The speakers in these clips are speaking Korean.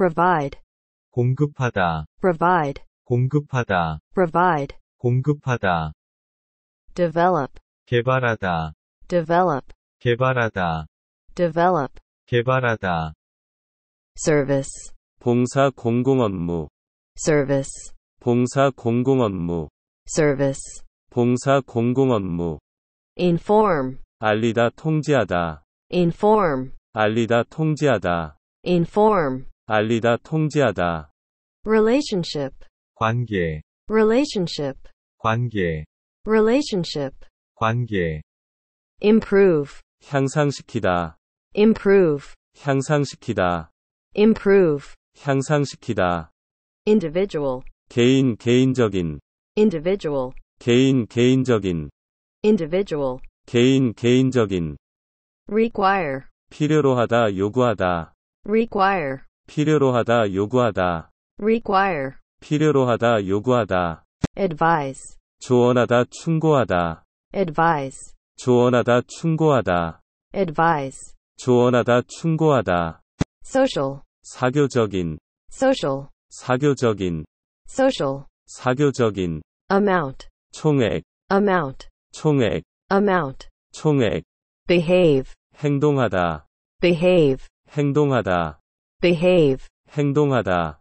provide 공급하다 provide 공급하다 provide 공급하다 develop 개발하다 develop 개발하다 develop 개발하다 service 봉사 공공 업무 service 봉사 공공 업무 service 봉사 공공 업무 inform 알리다 통지하다 inform 알리다 통지하다 inform 알리다 통제하다. relationship 관계 relationship 관계 relationship 관계 improve 향상시키다 improve 향상시키다 improve 향상시키다 individual 개인 개인적인 individual 개인 개인적인 individual 개인 개인적인 require 필요로 하다 요구하다 require 필요로 하다 요구하다 require 필요로 하다 요구하다 advise 조언하다 충고하다 advise 조언하다 충고하다 advise 조언하다 충고하다 social 사교적인 social 사교적인 social 사교적인 amount 총액 amount 총액 amount 총액 behave 행동하다 behave 행동하다 behave, 행동하다,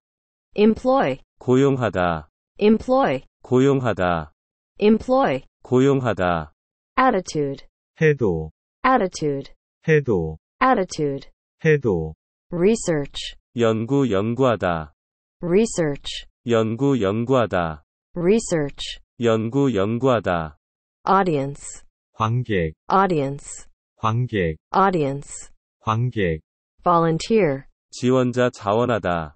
employ, 고용하다, employ, 고용하다, employ, 고용하다, attitude, 해도. attitude, 해도. attitude, 해도. research, 연구 연구하다, research, 연구 연구하다, research, 연구 연구하다, audience, 관객, audience, 관객, audience, 관객, volunteer, 지원자 자원하다.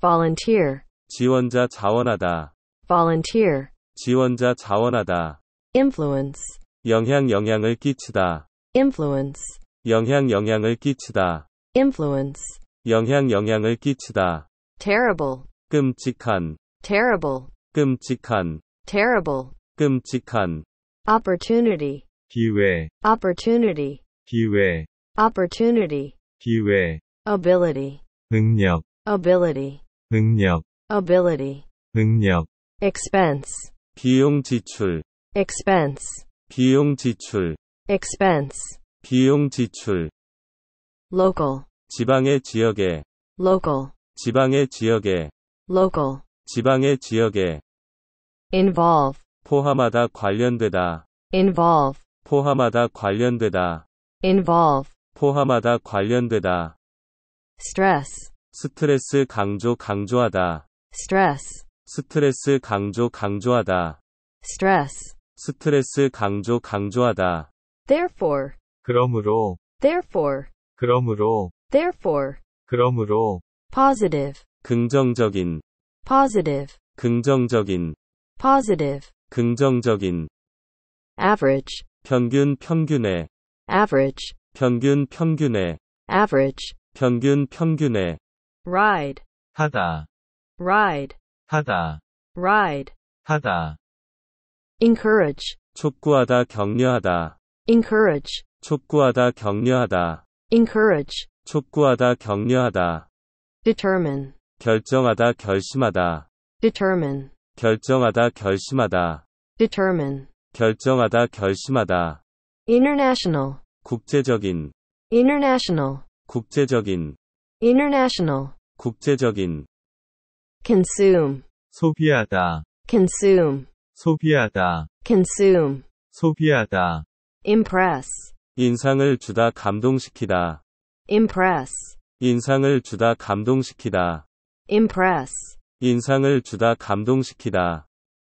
volunteer 지원자 자원하다. volunteer 지원자 자원하다. influence 영향 영향을 끼치다. influence 영향 영향을 끼치다. influence 영향 영향을 끼치다. terrible 끔찍한 terrible 끔찍한 terrible 끔찍한 opportunity 기회 opportunity 기회 opportunity 기회 ability 능력 ability 능력 ability 능력 expense 비용 지출 expense 비용 지출 expense 비용 지출 local 지방의 지역에 local 지방의 지역에 local 지방의 지역에 involve 포함하다 관련되다 involve 포함하다 관련되다 involve 포함하다 관련되다 stress 스트레스 강조 강조하다 stress 스트레스 강조 강조하다 stress 스트레스 강조 강조하다 therefore 그러므로 therefore 그러므로 therefore 그러므로 positive 긍정적인 positive 긍정적인 positive 긍정적인 average 평균 평균의 average 평균 평균의 average 평균 평균에 ride 타다 ride 타다 ride 타다 encourage 촉구하다 격려하다 encourage 촉구하다 격려하다 encourage 촉구하다 격려하다 determine 결정하다 결심하다 determine 결정하다 결심하다 determine 결정하다 결심하다 international 국제적인 international 국제적인 international 국제적인 consume 소비하다 consume 소비하다 consume 소비하다 impress 인상을 주다 감동시키다 impress 인상을 주다 감동시키다 impress 인상을 주다 감동시키다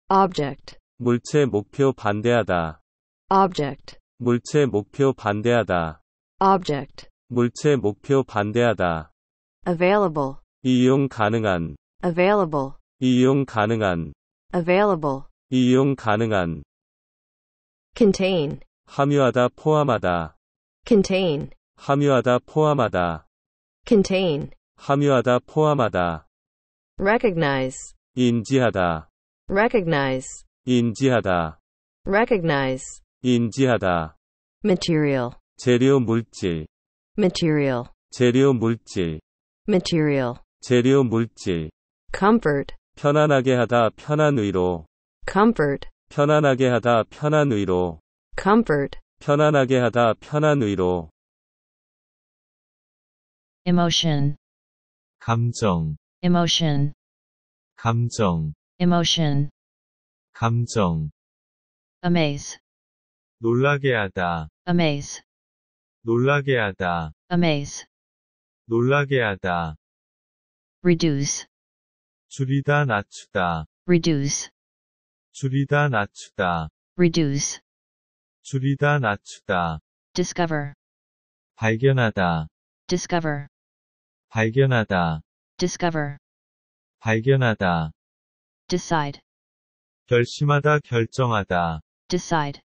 object 물체 목표 반대하다 object 물체 목표 반대하다 object 물체 목표 반대하다. available 이용 가능한 available 이용 가능한 available 이용 가능한 contain 함유하다 포함하다 contain 함유하다 포함하다 contain 함유하다 포함하다 recognize 인지하다 recognize 인지하다 recognize 인지하다 material 재료 물질 material 재료 물질 material 재료 물질 comfort 편안하게 하다 편한 의로 comfort 편안하게 하다 편한 의로 comfort 편안하게 하다 편한 의로 emotion 감정 emotion 감정 emotion 감정 amaze 놀라게 하다 amaze 놀라게 하다. amaze. 놀라게 하다. reduce. 줄이다 낮추다. reduce. 줄이다 낮추다. reduce. 줄이다 낮추다. discover. 발견하다. discover. 발견하다. discover. 발견하다. decide. 결심하다 결정하다. decide.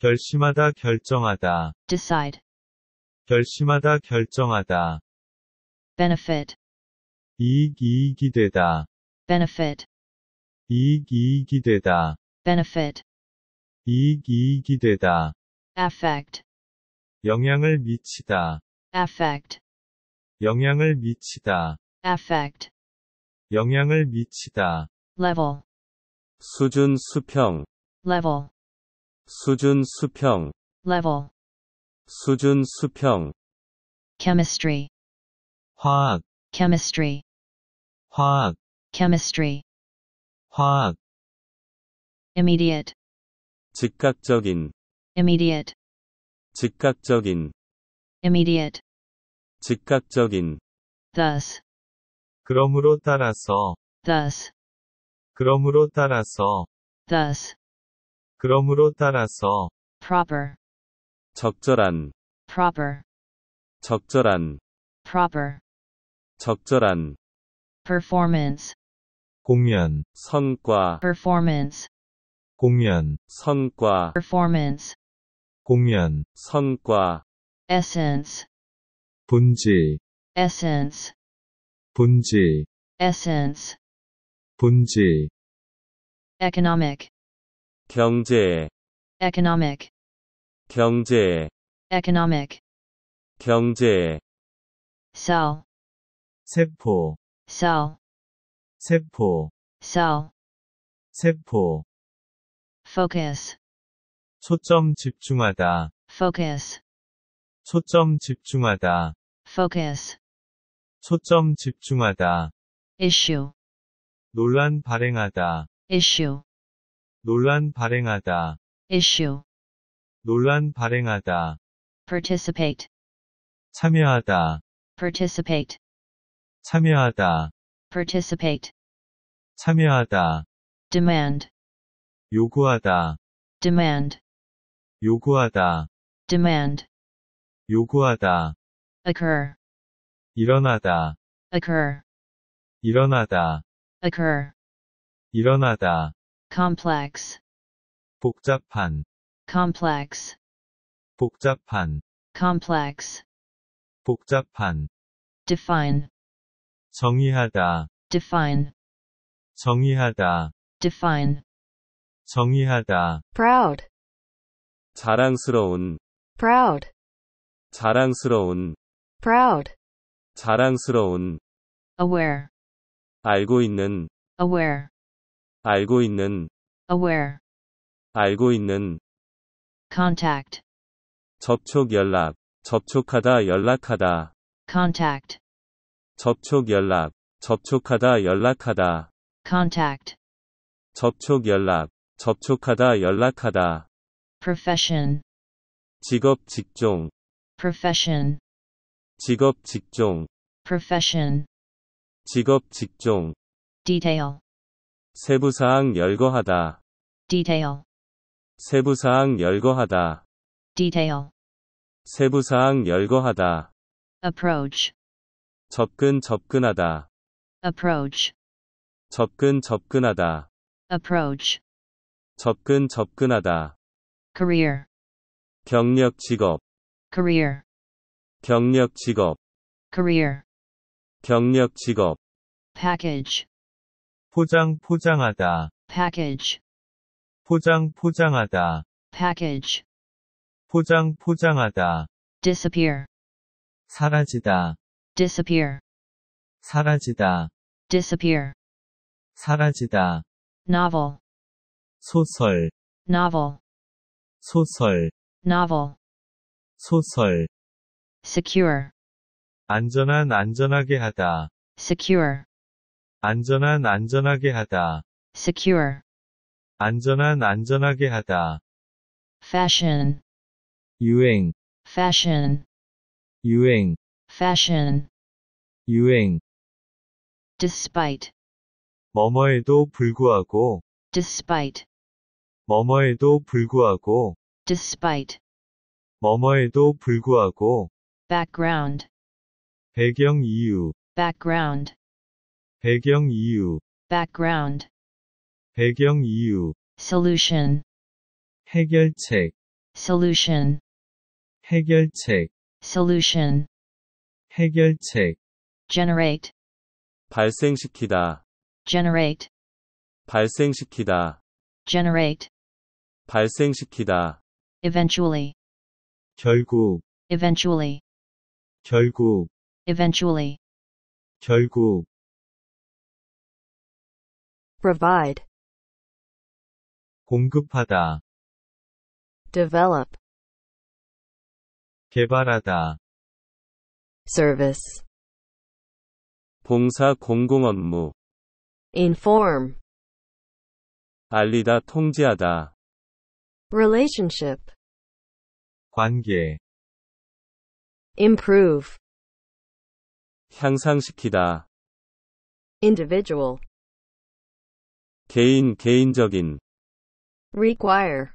결심하다 결정하다. decide. 결심하다 결정하다 benefit 이익 이익이 되다 benefit 이익 이익이 되다 benefit 이익 이익이 되다 affect 영향을 미치다 affect 영향을 미치다 affect 영향을 미치다 level 수준 수평 level 수준 수평 level 수준 수평 chemistry 화학 chemistry 화학 chemistry 화학 immediate 즉각적인 immediate 즉각적인 immediate 즉각적인 thus 그러므로 따라서 thus 그러므로 따라서 thus 그러므로 따라서 proper 적절한 proper 적절한 proper 적절한 performance 공연 성과 performance 공연 성과 performance 공연 성과 essence 본질 essence 본질 essence 본질 economic 경제 economic 경제 economic 경제 cell 세포 cell 세포 cell 세포 focus 초점 집중하다 focus 초점 집중하다 focus 초점 집중하다 issue 논란 발행하다 issue 논란 발행하다 issue 논란 발행하다. participate 참여하다. participate 참여하다. participate 참여하다. demand 요구하다. demand 요구하다. demand 요구하다. occur 일어나다. occur 일어나다. occur 일어나다. complex 복잡한 complex 복잡한 complex 복잡한 define 정의하다 define 정의하다 define 정의하다 proud 자랑스러운 proud 자랑스러운 proud 자랑스러운 aware 알고 있는 aware 알고 있는 aware 알고 있는 contact 접촉 연락 접촉하다 연락하다 contact 접촉 연락 접촉하다 연락하다 contact 접촉 연락 접촉하다 연락하다 profession 직업 직종 profession 직업 직종 profession 직업 직종 detail 세부 사항 열거하다 detail 세부사항 열거하다. detail 세부사항 열거하다. approach 접근 접근하다. approach 접근 접근하다. approach 접근 접근하다. career 경력 직업 career 경력 직업 career 경력 직업 package 포장 포장하다 package 포장 포장하다 package 포장 포장하다 disappear 사라지다 disappear 사라지다 disappear 사라지다 novel 소설 novel 소설 novel 소설 secure 안전한 안전하게 하다 secure 안전한 안전하게 하다 secure 안전한 안전하게 하다. fashion 유행 fashion 유행 fashion 유행 despite 뭐뭐에도 불구하고 despite 뭐뭐에도 불구하고 despite 뭐뭐에도 불구하고 background 배경 이유 background 배경 이유 background 배경 이유 solution 해결책 solution 해결책 solution 해결책 generate 발생시키다 generate 발생시키다 generate 발생시키다 eventually 결국 eventually 결국 eventually 결국 provide 공급하다 develop 개발하다 service 봉사 공공 업무 inform 알리다 통제하다 relationship 관계 improve 향상시키다 individual 개인 개인적인 require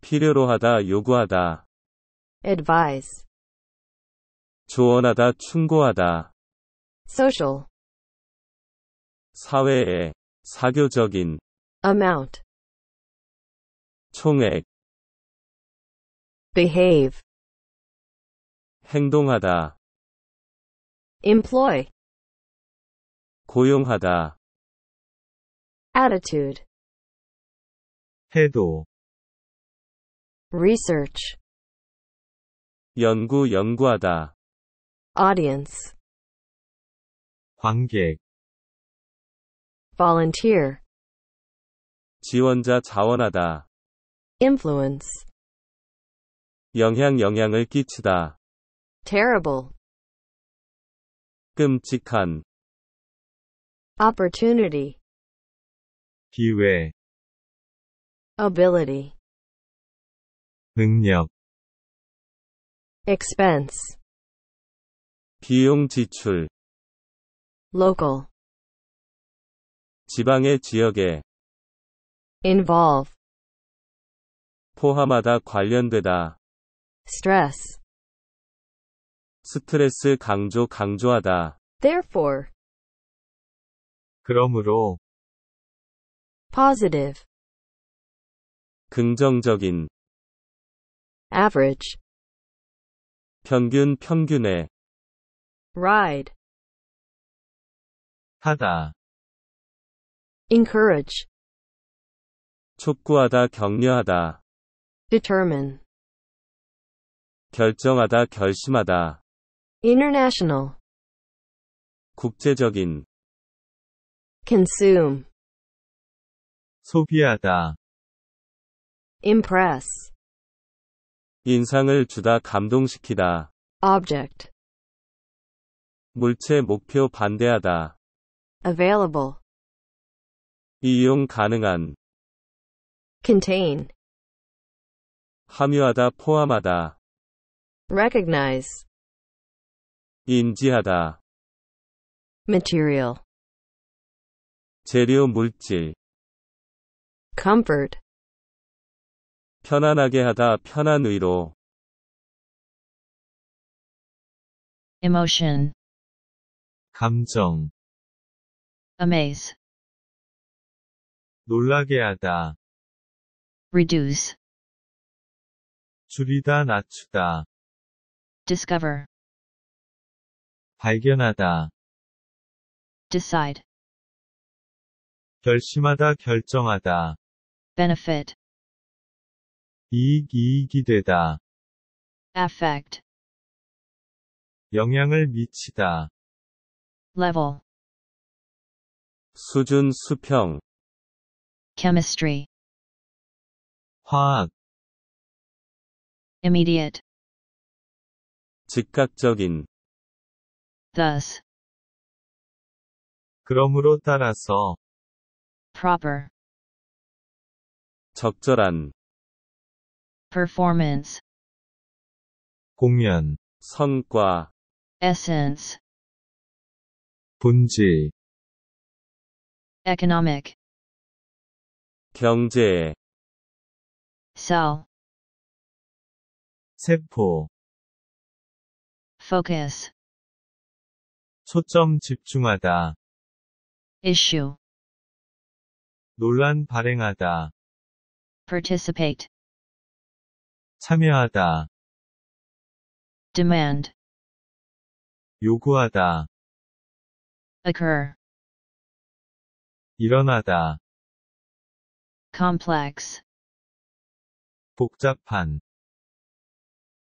필요로 하다 요구하다 advise 조언하다 충고하다 social 사회에 사교적인 amount 총액 behave 행동하다 employ 고용하다 attitude 태도 research 연구 연구하다 audience 관객 volunteer 지원자 자원하다 influence 영향 영향을 끼치다 terrible 끔찍한 opportunity 기회 ability 능력 expense 비용 지출 local 지방의 지역에 involve 포함하다 관련되다 stress 스트레스 강조 강조하다 therefore 그러므로 positive 긍정적인 average 평균 평균의 ride 하다 encourage 촉구하다 격려하다 determine 결정하다 결심하다 international 국제적인 consume 소비하다 impress 인상을 주다 감동시키다 object 물체 목표 반대하다 available 이용 가능한 contain 함유하다 포함하다 recognize 인지하다 material 재료 물질 comfort 편안하게 하다 편한 의로 emotion 감정 amaze 놀라게 하다 reduce 줄이다 낮추다 discover 발견하다 decide 결심하다 결정하다 benefit 이익 이익이 되다. affect 영향을 미치다. level 수준 수평 chemistry 화학 immediate 즉각적인 thus 그러므로 따라서 proper 적절한 performance 공연, 성과 essence 본질 economic 경제 cell 세포 focus 초점 집중하다 issue 논란 발행하다 participate 참여하다 demand 요구하다 occur 일어나다 complex 복잡한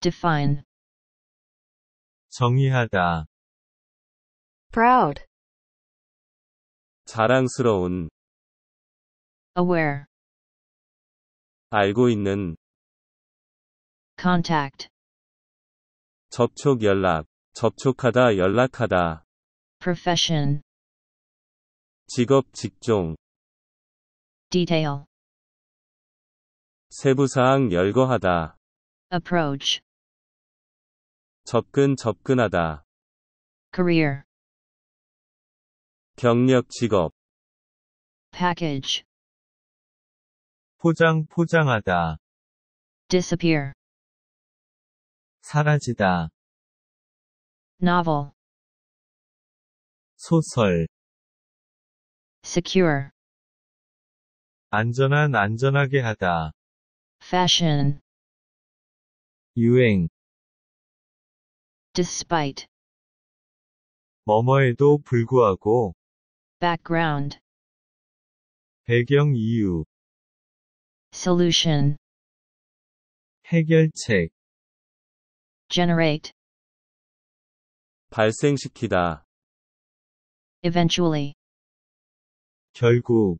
define 정의하다 proud 자랑스러운 aware 알고 있는 contact 접촉 연락 접촉하다 연락하다 profession 직업 직종 detail 세부사항 열거하다 approach 접근 접근하다 career 경력 직업 package 포장 포장하다 disappear 사라지다 novel 소설 secure 안전한 안전하게 하다 fashion 유행 despite 뭐뭐에도 불구하고 background 배경 이유 solution 해결책 generate 발생시키다 eventually 결국